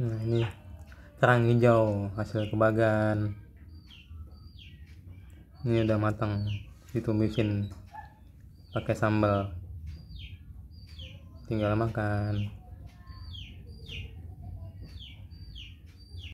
nah ini terang hijau hasil kebagan ini udah matang ditumisin pakai sambal tinggal makan